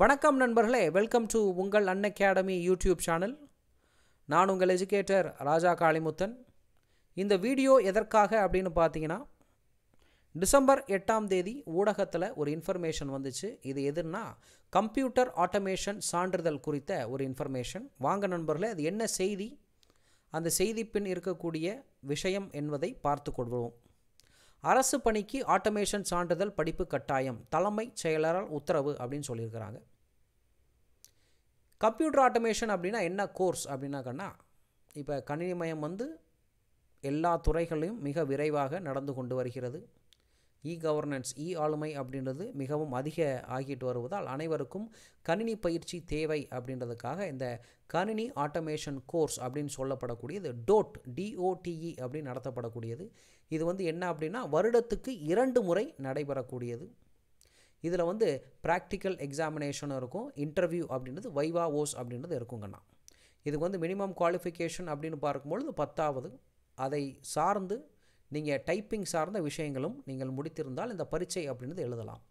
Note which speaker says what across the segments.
Speaker 1: வணக்கம் நண்பர்களே welcome to உங்கள் அன் அகாடமி யூடியூப் சேனல் நான் உங்கள் எஜுகேட்டர் ராஜா காளிமுத்தன் இந்த வீடியோ எதற்காக அப்படின்னு பார்த்தீங்கன்னா டிசம்பர் எட்டாம் தேதி ஊடகத்தில் ஒரு இன்ஃபர்மேஷன் வந்துச்சு இது எதுனா கம்ப்யூட்டர் ஆட்டோமேஷன் சான்றிதழ் குறித்த ஒரு இன்ஃபர்மேஷன் வாங்க நண்பர்களே அது என்ன செய்தி அந்த செய்தி பின் இருக்கக்கூடிய விஷயம் என்பதை பார்த்து கொள்வோம் அரசு பணிக்கு ஆட்டோமேஷன் சான்றிதழ் படிப்பு கட்டாயம் தலைமை செயலரால் உத்தரவு அப்படின்னு சொல்லியிருக்கிறாங்க கம்ப்யூட்டர் ஆட்டோமேஷன் அப்படின்னா என்ன கோர்ஸ் கண்ணா இப்போ கணினிமயம் வந்து எல்லா துறைகளையும் மிக விரைவாக நடந்து கொண்டு வருகிறது இ கவர்னன்ஸ் இ ஆளுமை அப்படின்றது மிகவும் அதிக ஆகிட்டு வருவதால் அனைவருக்கும் கணினி பயிற்சி தேவை அப்படின்றதுக்காக இந்த கணினி ஆட்டோமேஷன் கோர்ஸ் அப்படின்னு சொல்லப்படக்கூடியது டோட் டிஓடிஇ அப்படின்னு நடத்தப்படக்கூடியது இது வந்து என்ன அப்படின்னா வருடத்துக்கு இரண்டு முறை நடைபெறக்கூடியது இதில் வந்து ப்ராக்டிக்கல் எக்ஸாமினேஷனும் இருக்கும் இன்டர்வியூ அப்படின்றது வைவா ஓஸ் அப்படின்றது இருக்குங்கண்ணா இதுக்கு வந்து மினிமம் குவாலிஃபிகேஷன் அப்படின்னு பார்க்கும்பொழுது பத்தாவது அதை சார்ந்து நீங்கள் டைப்பிங் சார்ந்த விஷயங்களும் நீங்கள் முடித்திருந்தால் இந்த பரீட்சை அப்படின்றது எழுதலாம்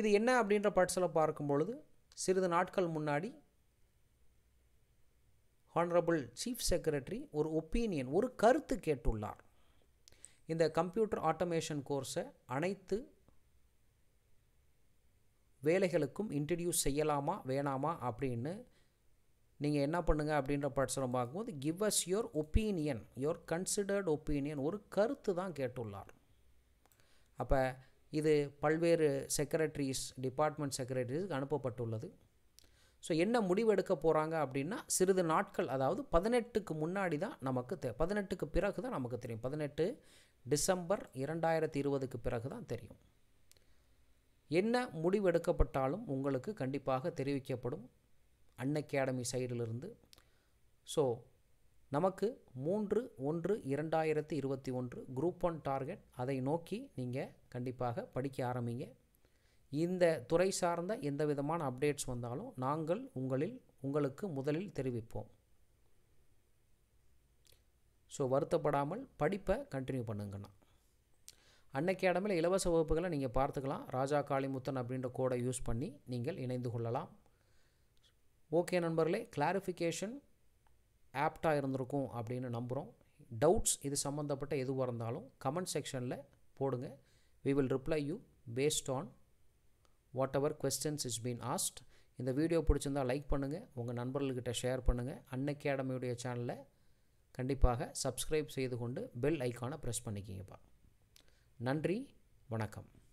Speaker 1: இது என்ன அப்படின்ற பட்சத்தில் பார்க்கும்பொழுது சிறிது நாட்கள் முன்னாடி ஹானரபிள் சீஃப் செக்ரட்டரி ஒரு ஒப்பீனியன் ஒரு கருத்து கேட்டுள்ளார் இந்த கம்ப்யூட்டர் ஆட்டோமேஷன் கோர்ஸை அனைத்து வேலைகளுக்கும் இன்ட்ரடியூஸ் செய்யலாமா வேணாமா அப்படின்னு நீங்கள் என்ன பண்ணுங்கள் அப்படின்ற பட்சம் பார்க்கும்போது give us your opinion your considered opinion ஒரு கருத்து தான் கேட்டுள்ளார் அப்போ இது பல்வேறு செக்ரட்டரிஸ் டிபார்ட்மெண்ட் செக்ரட்டரிஸ்க்கு அனுப்பப்பட்டுள்ளது ஸோ என்ன முடிவெடுக்க போகிறாங்க அப்படின்னா சிறிது நாட்கள் அதாவது பதினெட்டுக்கு முன்னாடி தான் நமக்கு தெ பதினெட்டுக்கு பிறகு தான் நமக்கு தெரியும் பதினெட்டு டிசம்பர் இரண்டாயிரத்தி இருபதுக்கு பிறகு தான் தெரியும் என்ன முடிவெடுக்கப்பட்டாலும் உங்களுக்கு கண்டிப்பாக தெரிவிக்கப்படும் அன் அகாடமி சைடிலிருந்து ஸோ நமக்கு மூன்று ஒன்று இரண்டாயிரத்தி இருபத்தி ஒன்று குரூப் ஒன் டார்கெட் அதை நோக்கி நீங்கள் கண்டிப்பாக படிக்க ஆரம்பிங்க இந்த துறை சார்ந்த எந்த விதமான அப்டேட்ஸ் வந்தாலும் நாங்கள் உங்களில் உங்களுக்கு முதலில் தெரிவிப்போம் ஸோ வருத்தப்படாமல் படிப்பை கண்டினியூ பண்ணுங்கண்ணா அன்அகாடமியில் இலவச வகுப்புகளை நீங்கள் பார்த்துக்கலாம் ராஜா காளிமுத்தன் அப்படின்ற கோடை யூஸ் பண்ணி நீங்கள் இணைந்து கொள்ளலாம் ஓகே நண்பர்களே கிளாரிஃபிகேஷன் ஆப்டாக இருந்திருக்கும் அப்படின்னு நம்புகிறோம் டவுட்ஸ் இது சம்மந்தப்பட்ட எதுவாக இருந்தாலும் கமெண்ட் செக்ஷனில் போடுங்க we will reply you based on whatever questions is been asked இந்த வீடியோ பிடிச்சிருந்தால் லைக் பண்ணுங்கள் உங்கள் நண்பர்கள்கிட்ட ஷேர் பண்ணுங்கள் அகாடமியுடைய சேனலில் கண்டிப்பாக சப்ஸ்கிரைப் செய்து கொண்டு பெல் ஐக்கானை ப்ரெஸ் பண்ணிக்கிங்கப்பா நன்றி வணக்கம்